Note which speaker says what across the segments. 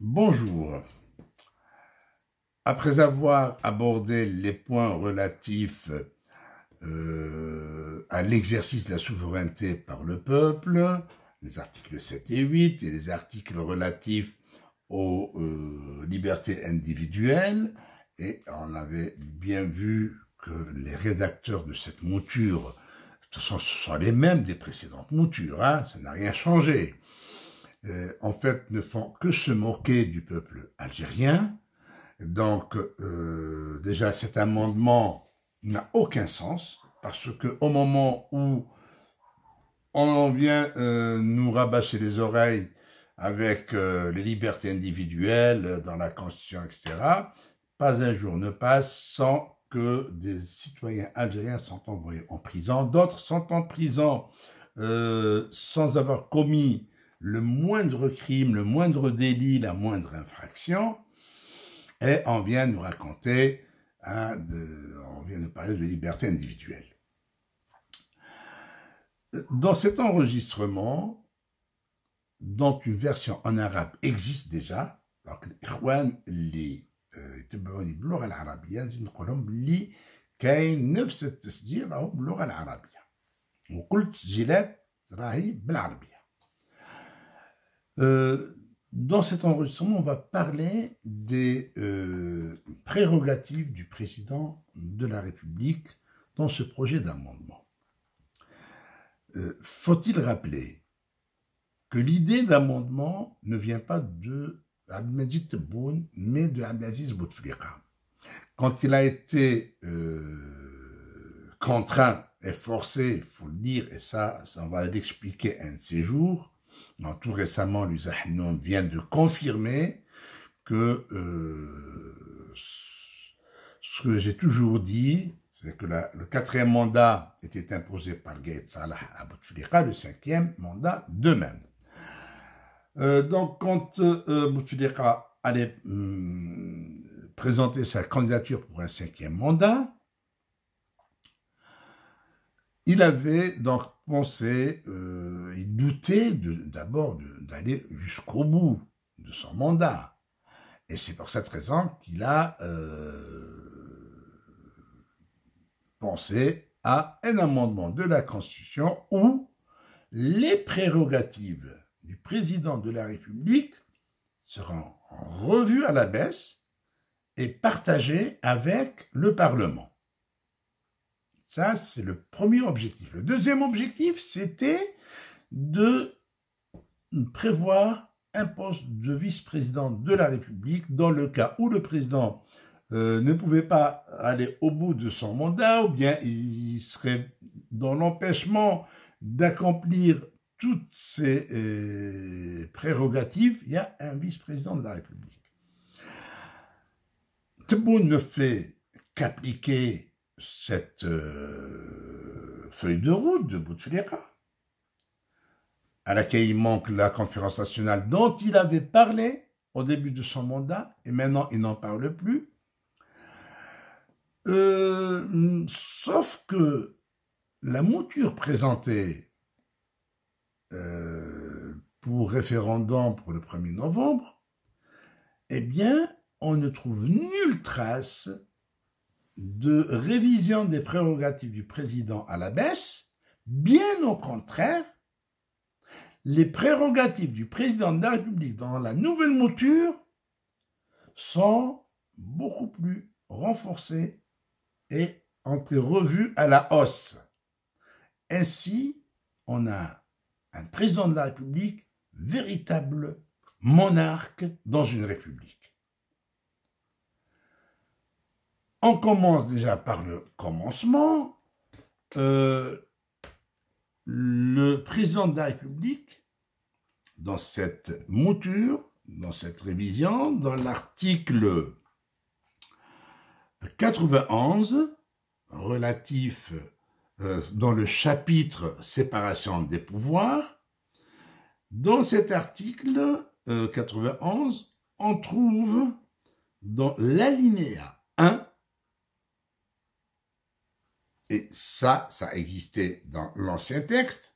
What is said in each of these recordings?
Speaker 1: Bonjour. Après avoir abordé les points relatifs euh, à l'exercice de la souveraineté par le peuple, les articles 7 et 8, et les articles relatifs aux euh, libertés individuelles, et on avait bien vu que les rédacteurs de cette mouture ce sont, sont les mêmes des précédentes moutures, hein, ça n'a rien changé. Euh, en fait, ne font que se moquer du peuple algérien. Donc, euh, déjà, cet amendement n'a aucun sens, parce que au moment où on vient euh, nous rabâcher les oreilles avec les libertés individuelles dans la Constitution, etc., pas un jour ne passe sans que des citoyens algériens sont envoyés en prison, d'autres sont en prison sans avoir commis le moindre crime, le moindre délit, la moindre infraction, et on vient nous raconter, hein, de, on vient nous parler de liberté individuelle. Dans cet enregistrement, dont une version en arabe existe déjà, donc Ikhwan euh, li يتبعوني باللغة العربية نزيد نقول a اللي كاين نفس التسجيل راهو arabe العربية وكل التسجيلات راهي بالعربية euh, dans cet enregistrement, on va parler des euh, prérogatives du président de la République dans ce projet d'amendement. Euh, faut-il rappeler que l'idée d'amendement ne vient pas de Abdelmajid Boun, mais de Abdelaziz Bouteflika. Quand il a été contraint et forcé, il faut le dire, et ça, ça on va l'expliquer un de ces jours, tout récemment, l'Usahnon vient de confirmer que euh, ce que j'ai toujours dit, c'est que le quatrième mandat était imposé par Gaït Salah à Bouteflika, le cinquième mandat de même. Euh, donc, quand euh, allait hum, présenter sa candidature pour un cinquième mandat, il avait donc pensait euh, et douter d'abord d'aller jusqu'au bout de son mandat. Et c'est pour cette raison qu'il a euh, pensé à un amendement de la Constitution où les prérogatives du président de la République seront revues à la baisse et partagées avec le Parlement. Ça, c'est le premier objectif. Le deuxième objectif, c'était de prévoir un poste de vice-président de la République dans le cas où le président euh, ne pouvait pas aller au bout de son mandat ou bien il serait dans l'empêchement d'accomplir toutes ses euh, prérogatives, il y a un vice-président de la République. Thibault ne fait qu'appliquer cette euh, feuille de route de Bouteflika, à laquelle il manque la conférence nationale dont il avait parlé au début de son mandat, et maintenant il n'en parle plus. Euh, sauf que la mouture présentée euh, pour référendum pour le 1er novembre, eh bien, on ne trouve nulle trace de révision des prérogatives du président à la baisse. Bien au contraire, les prérogatives du président de la République dans la nouvelle mouture sont beaucoup plus renforcées et ont été revues à la hausse. Ainsi, on a un président de la République véritable monarque dans une république. on commence déjà par le commencement. Euh, le président de la République, dans cette mouture, dans cette révision, dans l'article 91, relatif euh, dans le chapitre séparation des pouvoirs, dans cet article 91, euh, on trouve dans l'alinéa 1 et ça, ça existait dans l'ancien texte.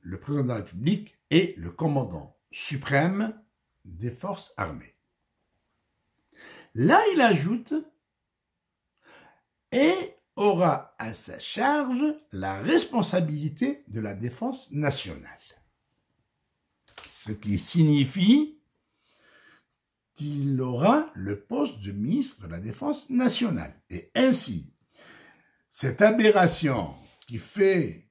Speaker 1: Le président de la République est le commandant suprême des forces armées. Là, il ajoute et aura à sa charge la responsabilité de la défense nationale. Ce qui signifie qu'il aura le poste de ministre de la Défense nationale. Et ainsi, cette aberration qui fait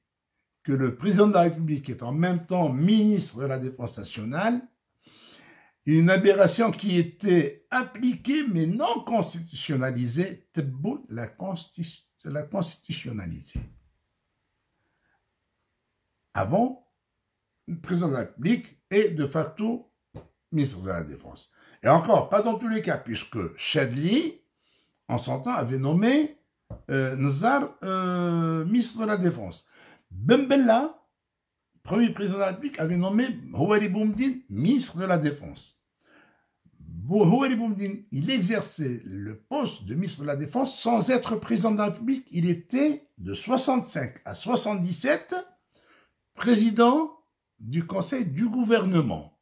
Speaker 1: que le président de la République est en même temps ministre de la Défense nationale, une aberration qui était appliquée mais non constitutionnalisée, Tebboul la, la constitutionnalisée. Avant, le président de la République est de facto ministre de la Défense. Et encore, pas dans tous les cas, puisque Chadli, en son temps, avait nommé euh, Nazar, euh, ministre de la Défense. Bembella, premier président de la République, avait nommé Houari Boumdine ministre de la Défense. Houari Boumdine, il exerçait le poste de ministre de la Défense sans être président de la République. Il était de 65 à 77 président du Conseil du gouvernement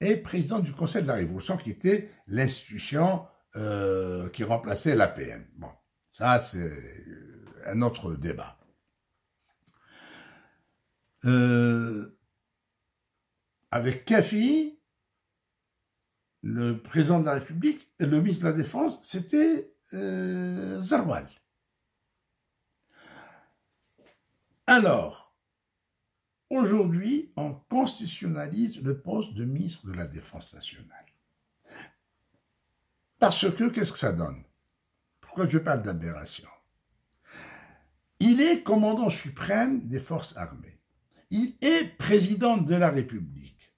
Speaker 1: et président du Conseil de la Révolution, qui était l'institution euh, qui remplaçait l'APN. Bon. Ça, c'est euh, un autre débat. Euh, avec Kafi, le président de la République et le ministre de la Défense, c'était euh, Zarwal. Alors, aujourd'hui, on constitutionnalise le poste de ministre de la Défense nationale. Parce que, qu'est-ce que ça donne pourquoi je parle d'adhération? Il est commandant suprême des forces armées. Il est président de la République.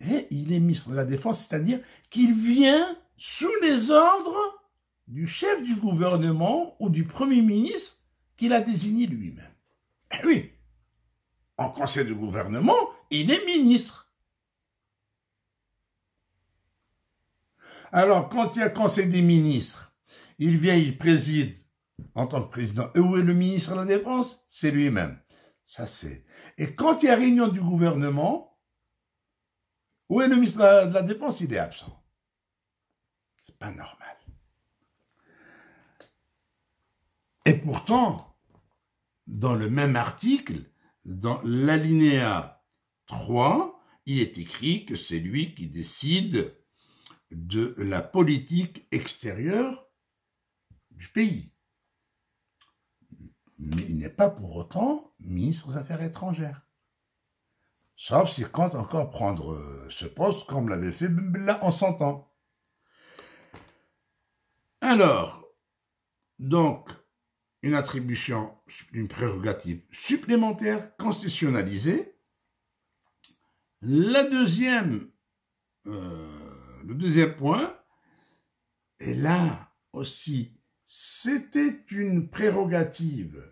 Speaker 1: Et il est ministre de la Défense, c'est-à-dire qu'il vient sous les ordres du chef du gouvernement ou du Premier ministre qu'il a désigné lui-même. Eh oui, en conseil de gouvernement, il est ministre. Alors, quand il y a conseil des ministres, il vient, il préside en tant que président. Et où est le ministre de la Défense C'est lui-même. Ça, c'est. Et quand il y a réunion du gouvernement, où est le ministre de la, Défense Il est absent. C'est pas normal. Et pourtant, dans le même article, dans l'alinéa 3, il est écrit que c'est lui qui décide de la politique extérieure du pays. Mais il n'est pas pour autant ministre des Affaires étrangères. Sauf s'il compte encore prendre euh, ce poste comme l'avait fait là en 100 ans. Alors, donc, une attribution, une prérogative supplémentaire constitutionnalisée. La deuxième, euh, le deuxième point, est là aussi, c'était une prérogative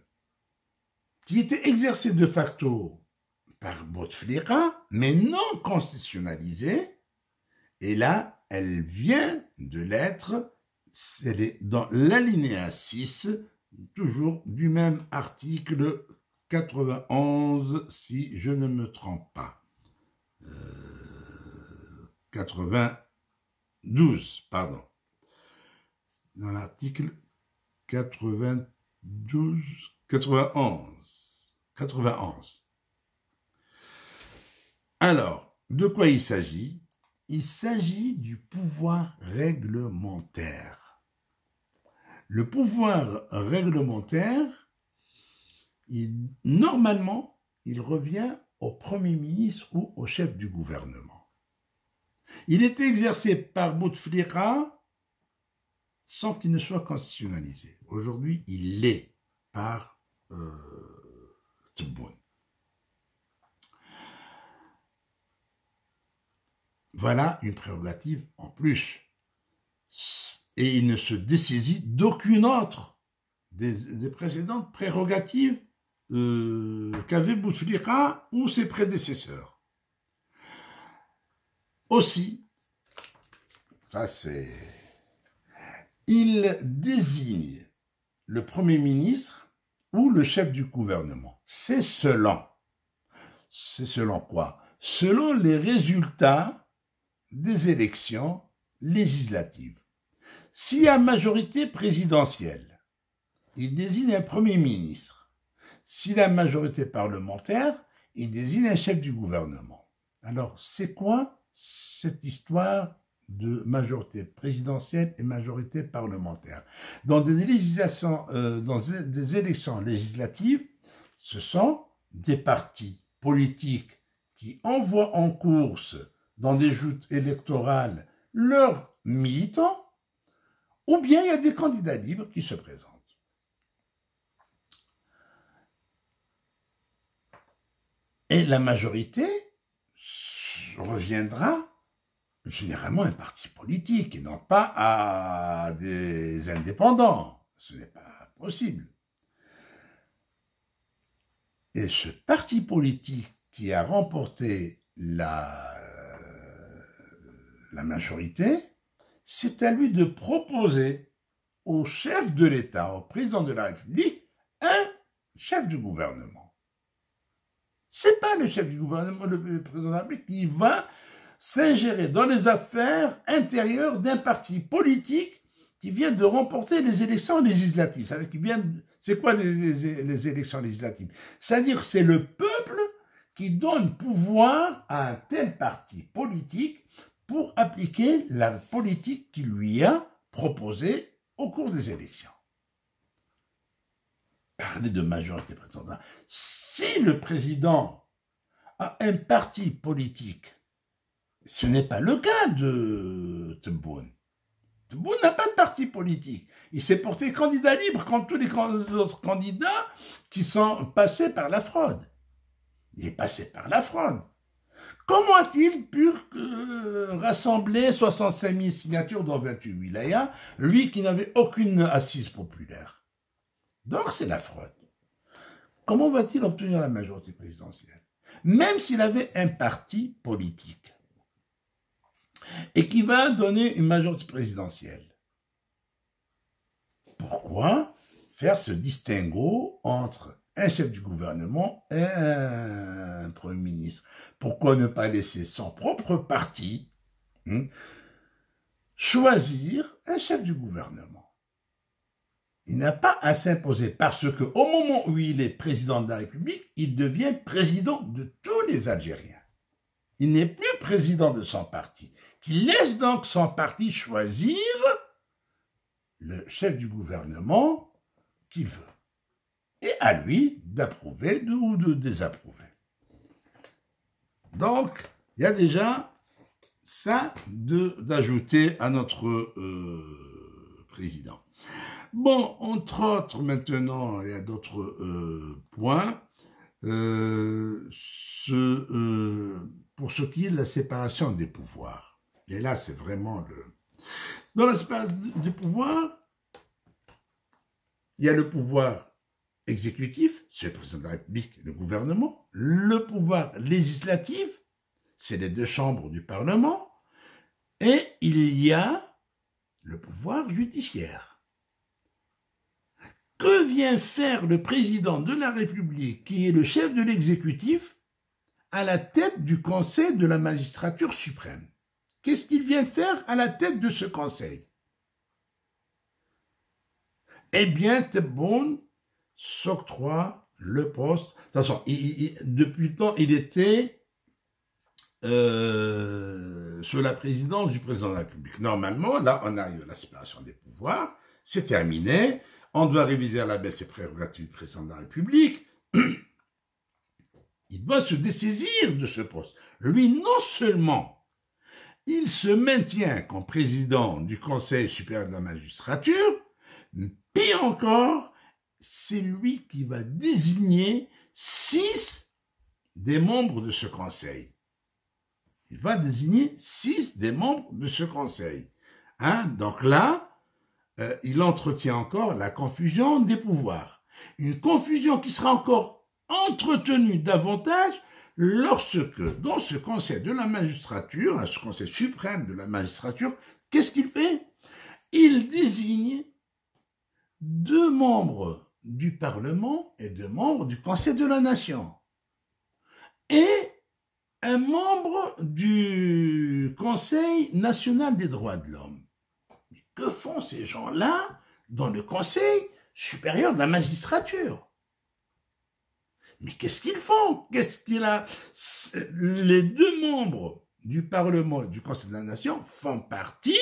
Speaker 1: qui était exercée de facto par Bouteflika, mais non concessionnalisée, et là, elle vient de l'être, c'est dans l'alinéa 6, toujours du même article 91, si je ne me trompe pas. 92, euh, pardon. Dans l'article 92, 91. 91. Alors, de quoi il s'agit Il s'agit du pouvoir réglementaire. Le pouvoir réglementaire, normalement, il revient au Premier ministre ou au chef du gouvernement. Il est exercé par Bouteflika sans qu'il ne soit constitutionnalisé. Aujourd'hui, il l'est par euh, Voilà une prérogative en plus. Et il ne se dessaisit d'aucune autre des, précédentes prérogatives euh, qu'avait Bouteflika ou ses prédécesseurs. Aussi, ça c'est il désigne le Premier ministre ou le chef du gouvernement. C'est selon. C'est selon quoi Selon les résultats des élections législatives. Si a majorité présidentielle, il désigne un Premier ministre. Si la majorité parlementaire, il désigne un chef du gouvernement. Alors, c'est quoi cette histoire de majorité présidentielle et majorité parlementaire. Dans des, euh, dans des élections législatives, ce sont des partis politiques qui envoient en course dans des joutes électorales leurs militants, ou bien il y a des candidats libres qui se présentent. Et la majorité reviendra généralement un parti politique et non pas à des indépendants. Ce n'est pas possible. Et ce parti politique qui a remporté la, majorité, c'est à lui de proposer au chef de l'État, au président de la République, un chef du gouvernement. C'est pas le chef du gouvernement, le président de la République, qui va s'ingérer dans les affaires intérieures d'un parti politique qui vient de remporter les élections législatives. cest c'est quoi les, élections législatives C'est-à-dire c'est le peuple qui donne pouvoir à un tel parti politique pour appliquer la politique qu'il lui a proposée au cours des élections. Parler de majorité présidentielle. Si le président a un parti politique ce n'est pas le cas de Tebboune. Tebboune n'a pas de parti politique. Il s'est porté candidat libre contre tous les autres candidats qui sont passés par la fraude. Il est passé par la fraude. Comment a-t-il pu euh, rassembler 65 000 signatures dans 28 wilayas, lui qui n'avait aucune assise populaire Donc c'est la fraude. Comment va-t-il obtenir la majorité présidentielle Même s'il avait un parti politique et qui va donner une majorité présidentielle. Pourquoi faire ce distinguo entre un chef du gouvernement et un Premier ministre Pourquoi ne pas laisser son propre parti hein, choisir un chef du gouvernement il n'a pas à s'imposer parce qu'au moment où il est président de la République, il devient président de tous les Algériens. Il n'est plus président de son parti qui laisse donc son parti choisir le chef du gouvernement qu'il veut. Et à lui d'approuver ou de désapprouver. Donc, il y a déjà ça d'ajouter à notre euh, président. Bon, entre autres, maintenant, il y a d'autres euh, points. Euh, pour ce qui est de la séparation des pouvoirs. Et là, c'est vraiment le... Dans l'espace du pouvoir, il y a le pouvoir exécutif, c'est le président de la République, le gouvernement, le pouvoir législatif, c'est les deux chambres du Parlement, et il y a le pouvoir judiciaire. Que vient faire le président de la République, qui est le chef de l'exécutif, à la tête du Conseil de la magistrature suprême Qu'est-ce qu'il vient faire à la tête de ce conseil Eh bien, Tebboune s'octroie le poste. De toute façon, depuis le temps, il était euh, sous la présidence du président de la République. Normalement, là, on arrive à la séparation des pouvoirs, c'est terminé, on doit réviser à la baisse les prérogatives du président de la République. Il doit se dessaisir de ce poste. Lui, non seulement il se maintient comme président du Conseil supérieur de la magistrature. Pire encore, c'est lui qui va désigner six des membres de ce Conseil. Il va désigner six des membres de ce Conseil. Hein, donc là, euh, il entretient encore la confusion des pouvoirs. Une confusion qui sera encore entretenue davantage lorsque, dans ce conseil de la magistrature, ce conseil suprême de la magistrature, qu'est-ce qu'il fait Il désigne deux membres du Parlement et deux membres du Conseil de la Nation. Et un membre du Conseil national des droits de l'homme. Que font ces gens-là dans le Conseil supérieur de la magistrature mais qu'est-ce qu'ils font Qu'est-ce qu'il a Les deux membres du Parlement, et du Conseil de la Nation, font partie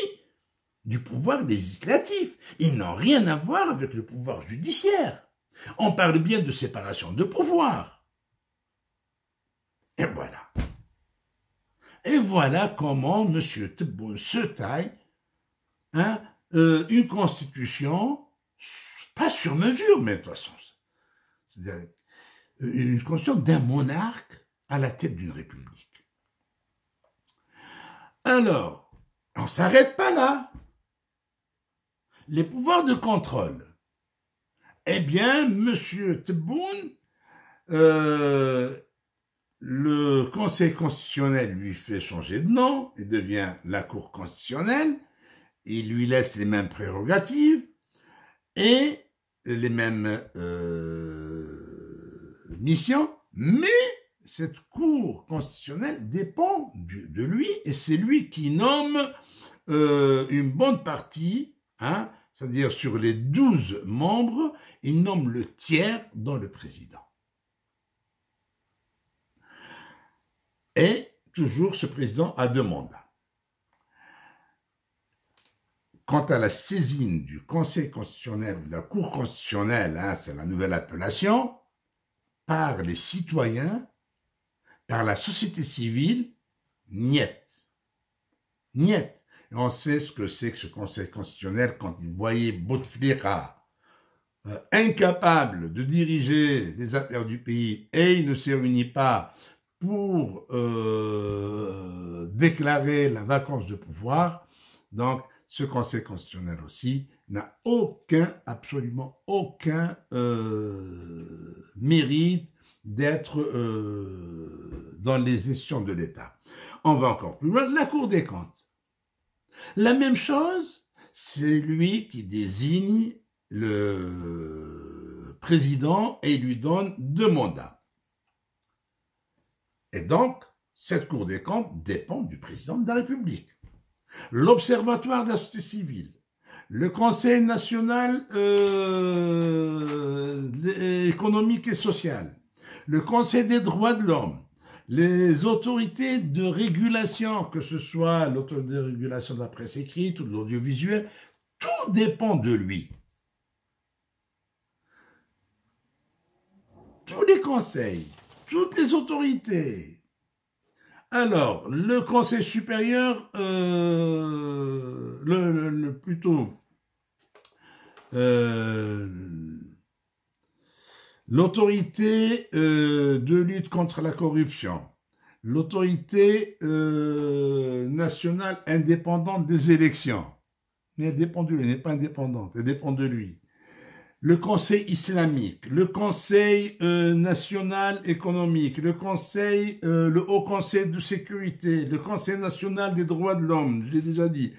Speaker 1: du pouvoir législatif. Ils n'ont rien à voir avec le pouvoir judiciaire. On parle bien de séparation de pouvoir. Et voilà. Et voilà comment M. Tebboune se taille hein, euh, une constitution, pas sur mesure, mais de toute façon. c'est-à-dire une conscience d'un monarque à la tête d'une république. Alors, on ne s'arrête pas là. Les pouvoirs de contrôle. Eh bien, M. Tebboune, euh, le Conseil constitutionnel lui fait changer de nom, il devient la Cour constitutionnelle, il lui laisse les mêmes prérogatives et les mêmes euh, mission, mais cette Cour constitutionnelle dépend de lui et c'est lui qui nomme euh, une bonne partie, hein, c'est-à-dire sur les 12 membres, il nomme le tiers dans le président. Et toujours ce président a deux mandats. Quant à la saisine du Conseil constitutionnel, de la Cour constitutionnelle, hein, c'est la nouvelle appellation, par les citoyens, par la société civile, niette niette, Et on sait ce que c'est que ce Conseil constitutionnel quand il voyait Bouteflika euh, incapable de diriger les affaires du pays et il ne s'est réuni pas pour euh, déclarer la vacance de pouvoir. Donc, ce Conseil constitutionnel aussi n'a aucun, absolument aucun euh, mérite d'être euh, dans les gestions de l'État. On va encore plus loin, la Cour des comptes. La même chose, c'est lui qui désigne le président et lui donne deux mandats. Et donc, cette Cour des comptes dépend du président de la République. L'Observatoire de la société civile, le Conseil national euh, économique et social, le Conseil des droits de l'homme, les autorités de régulation, que ce soit l'autorité de régulation de la presse écrite ou de l'audiovisuel, tout dépend de lui. Tous les conseils, toutes les autorités. Alors, le Conseil supérieur, euh, le, le, plutôt euh, l'autorité euh, de lutte contre la corruption, l'autorité euh, nationale indépendante des élections. Mais elle dépend de lui, elle n'est pas indépendante, elle dépend de lui. Le Conseil islamique, le Conseil national économique, le Conseil, le Haut Conseil de sécurité, le Conseil national des droits de l'homme, je l'ai déjà dit,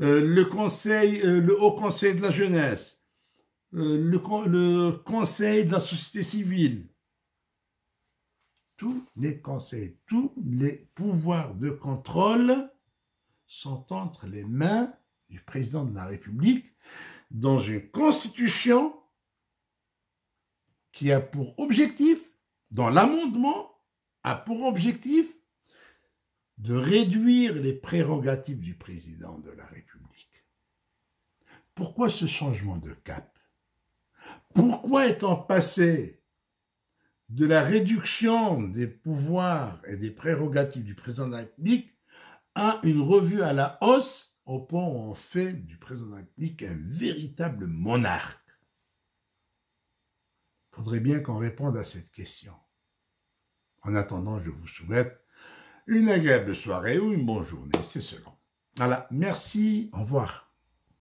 Speaker 1: euh, le conseil, euh, le Haut Conseil de la jeunesse, euh, le, le, Conseil de la société civile, tous les conseils, tous les pouvoirs de contrôle sont entre les mains du président de la République dans une constitution qui a pour objectif, dans l'amendement, a pour objectif de réduire les prérogatives du président de la République. Pourquoi ce changement de cap Pourquoi est-on passé de la réduction des pouvoirs et des prérogatives du président de la République à une revue à la hausse au point où on fait du président de la République un véritable monarque Il Faudrait bien qu'on réponde à cette question. En attendant, je vous souhaite une agréable soirée ou une bonne journée, c'est selon. Voilà, merci, au revoir.